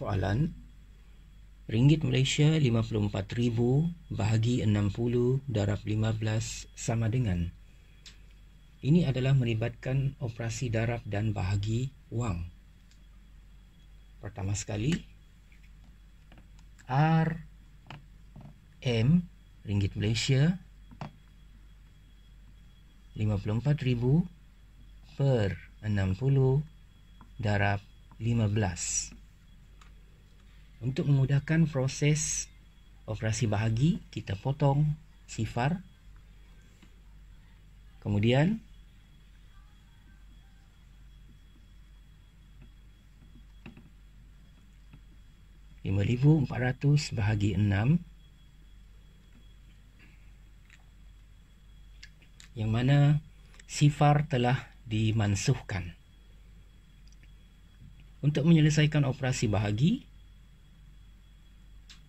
Soalan Ringgit Malaysia 54,000 bahagi 60 darab 15 sama dengan Ini adalah melibatkan operasi darab dan bahagi wang Pertama sekali R M ringgit Malaysia 54,000 per 60 darab 15 untuk memudahkan proses operasi bahagi, kita potong sifar. Kemudian lima ribu empat ratus bahagi enam yang mana sifar telah dimansuhkan. Untuk menyelesaikan operasi bahagi,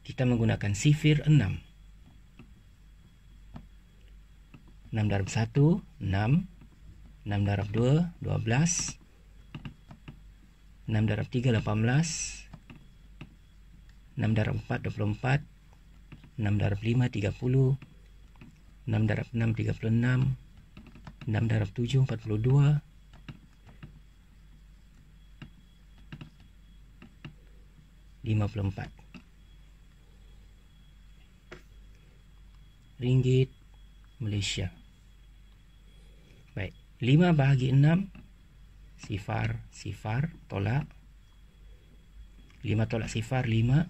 kita menggunakan sifir 6. 6 darab 1, 6. 6 darab 2, 12. 6 darab 3, 18. 6 darab 4, 24. 6 darab 5, 30. 6 darab 6, 36. 6 darab 7, 42. 54 ringgit Malaysia. Baik, 5 bahagi 6 sifar sifar tolak 5 tolak sifar 5 4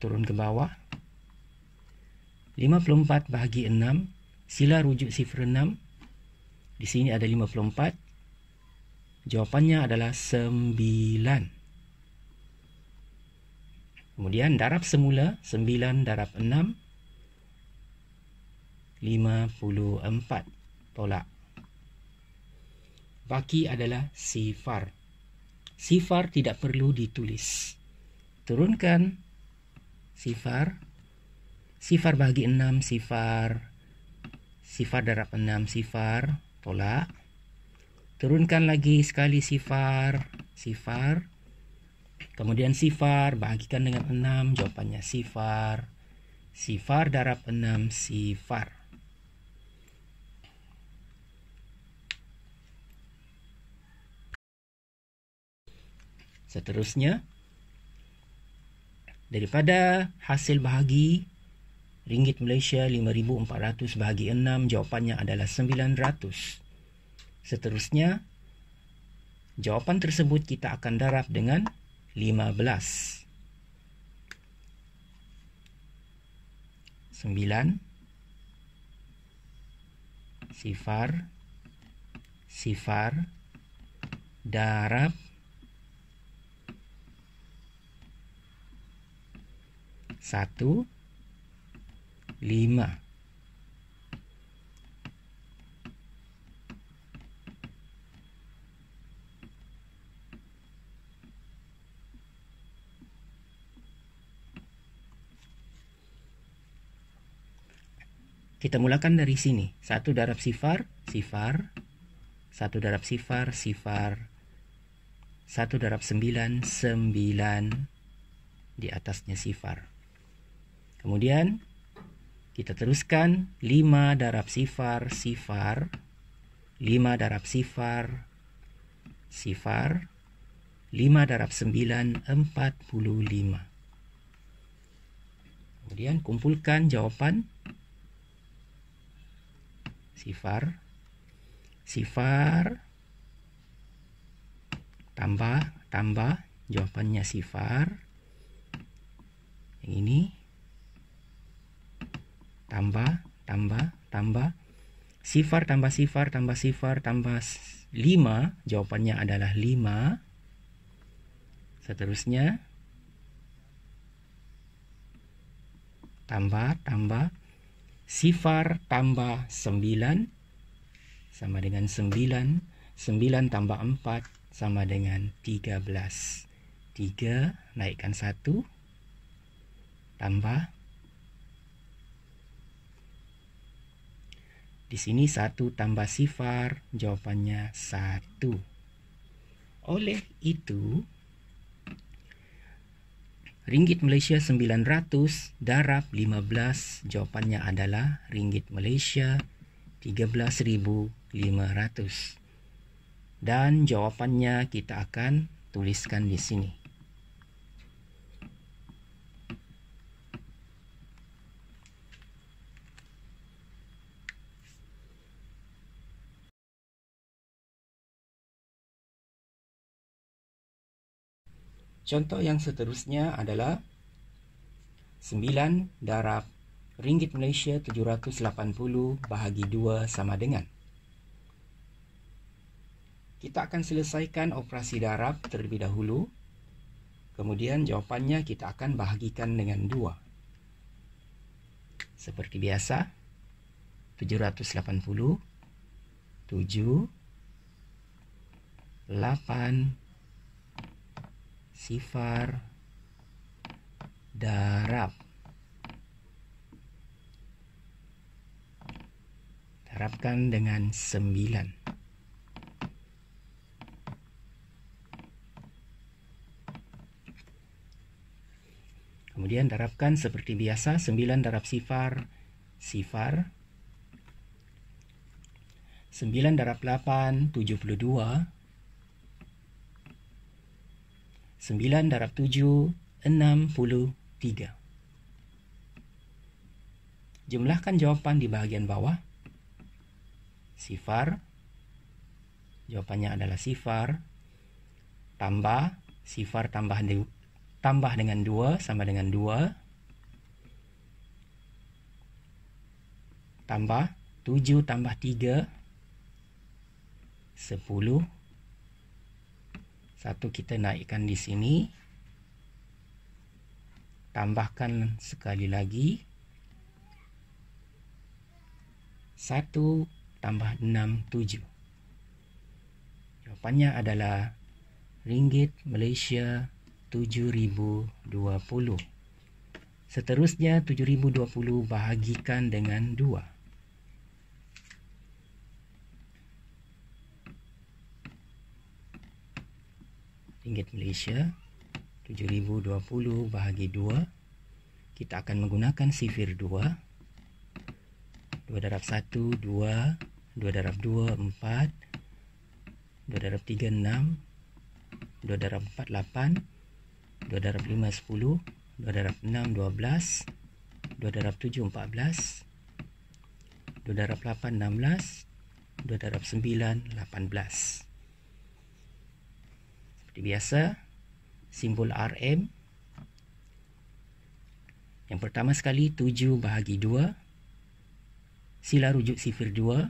turun ke bawah 54 bahagi 6 sila rujuk sifar 6 di sini ada 54 jawapannya adalah 9 Kemudian darab semula 9 darab 54 tolak. Baki adalah sifar. Sifar tidak perlu ditulis. Turunkan sifar. Sifar bagi 6 sifar. Sifar darab 6 sifar tolak. Turunkan lagi sekali sifar, sifar. Kemudian sifar bagikan dengan 6 jawabannya sifar. Sifar darab 6 sifar. seterusnya daripada hasil bahagi ringgit Malaysia 5400 bahagi 6 jawapannya adalah 900 seterusnya jawapan tersebut kita akan darab dengan 15 9 sifar sifar darab satu lima kita mulakan dari sini satu darab sifar sifar satu darab sifar sifar satu darab sembilan sembilan di atasnya sifar Kemudian kita teruskan 5 darab sifar sifar 5 darab sifar sifar 5 darab 9 45 kemudian kumpulkan jawaban sifar sifar tambah tambah jawabannya sifar yang ini tambah tambah tambah sifar tambah sifar tambah sifar tambah 5 jawabannya adalah 5 seterusnya tambah tambah sifar tambah 9 sama dengan 9 9 tambah 4 sama dengan 13 3 naikkan 1 tambah Di sini satu tambah sifar, jawabannya satu Oleh itu, Ringgit Malaysia 900 darab 15 jawabannya adalah ringgit Malaysia 13.500 dan jawabannya kita akan tuliskan di sini. Contoh yang seterusnya adalah 9 darab ringgit Malaysia 780 bahagi 2 sama dengan. Kita akan selesaikan operasi darab terlebih dahulu. Kemudian jawapannya kita akan bahagikan dengan 2. Seperti biasa, 780 7 8 sifar darab darabkan dengan 9 kemudian darabkan seperti biasa 9 darab sifar sifar 9 darab 8 72 9 darab 7, 63. Jumlahkan jawaban di bagian bawah. Sifar. Jawabannya adalah sifar. Tambah. Sifar tambah, di, tambah dengan 2 sama dengan 2. Tambah. 7 tambah 3. 10. 10 satu kita naikkan di sini tambahkan sekali lagi satu tambah enam tujuh jawabannya adalah ringgit Malaysia 7020 seterusnya 7020 bahagikan dengan 2 ringgit Malaysia 7020 bahagi 2 kita akan menggunakan sifir 2 2 darab 1 2 2 darab 2 4 2 darab 3 6 2 darab 4 8 2 darab 5 10 2 darab 6 12 2 darab 7 14 2 darab 8 16 2 darab 9 18 seperti biasa, simbol RM. Yang pertama sekali 7 bahagi 2. Sila rujuk sifir 2.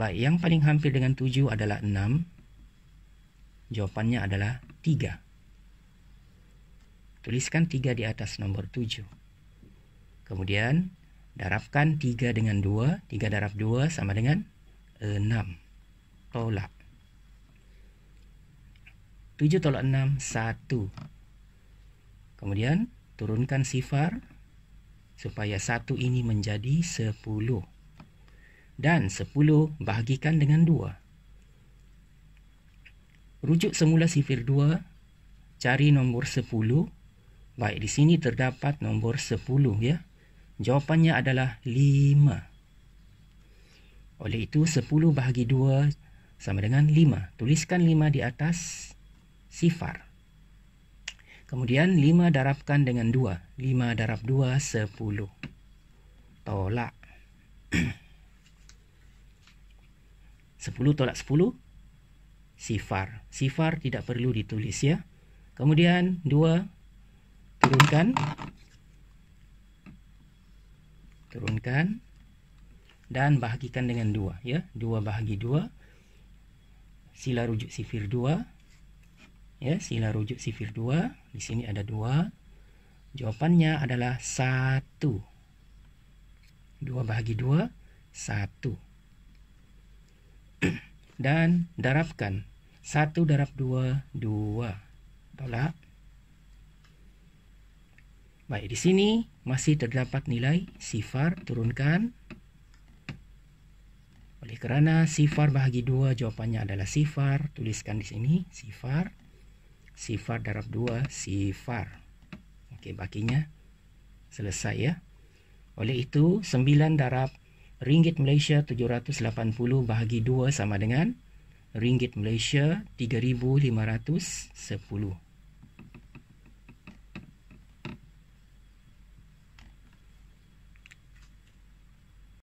Baik, yang paling hampir dengan 7 adalah 6. Jawabannya adalah 3. Tuliskan 3 di atas nomor 7. Kemudian darabkan 3 dengan 2, 3 darab 2 sama dengan 6. Tolak. 7 tolak 6, 1. Kemudian, turunkan sifar supaya 1 ini menjadi 10. Dan 10 bahagikan dengan 2. Rujuk semula sifir 2, cari nombor 10. Baik, di sini terdapat nombor 10 ya. Jawapannya adalah 5. Oleh itu, 10 bahagi 2 sama dengan 5. Tuliskan 5 di atas sifar. Kemudian 5 darabkan dengan 2. 5 darab 2, 10. Tolak. 10 tolak 10, sifar. Sifar tidak perlu ditulis ya. Kemudian 2, turunkan. Turunkan. Dan bahagikan dengan 2 ya. 2 bahagi 2. Sila rujuk sifir 2 Ya, sila rujuk sifir 2. Di sini ada dua Jawabannya adalah satu dua bagi dua satu Dan darabkan. satu darab dua dua Tolak. Baik, di sini masih terdapat nilai sifar turunkan. Oleh kerana sifar bahagi dua jawabannya adalah sifar, tuliskan di sini sifar. sifar darab dua sifar. Okey, bakinya selesai ya. Oleh itu sembilan darab ringgit Malaysia tujuh ratus lapan puluh bahagi dua sama dengan ringgit Malaysia tiga ribu lima ratus sepuluh.